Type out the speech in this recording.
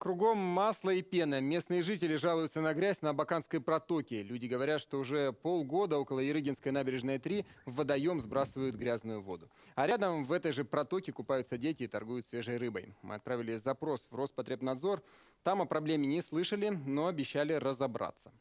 Кругом масло и пена. Местные жители жалуются на грязь на Абаканской протоке. Люди говорят, что уже полгода около Ерыгинской набережной 3 в водоем сбрасывают грязную воду. А рядом в этой же протоке купаются дети и торгуют свежей рыбой. Мы отправили запрос в Роспотребнадзор. Там о проблеме не слышали, но обещали разобраться.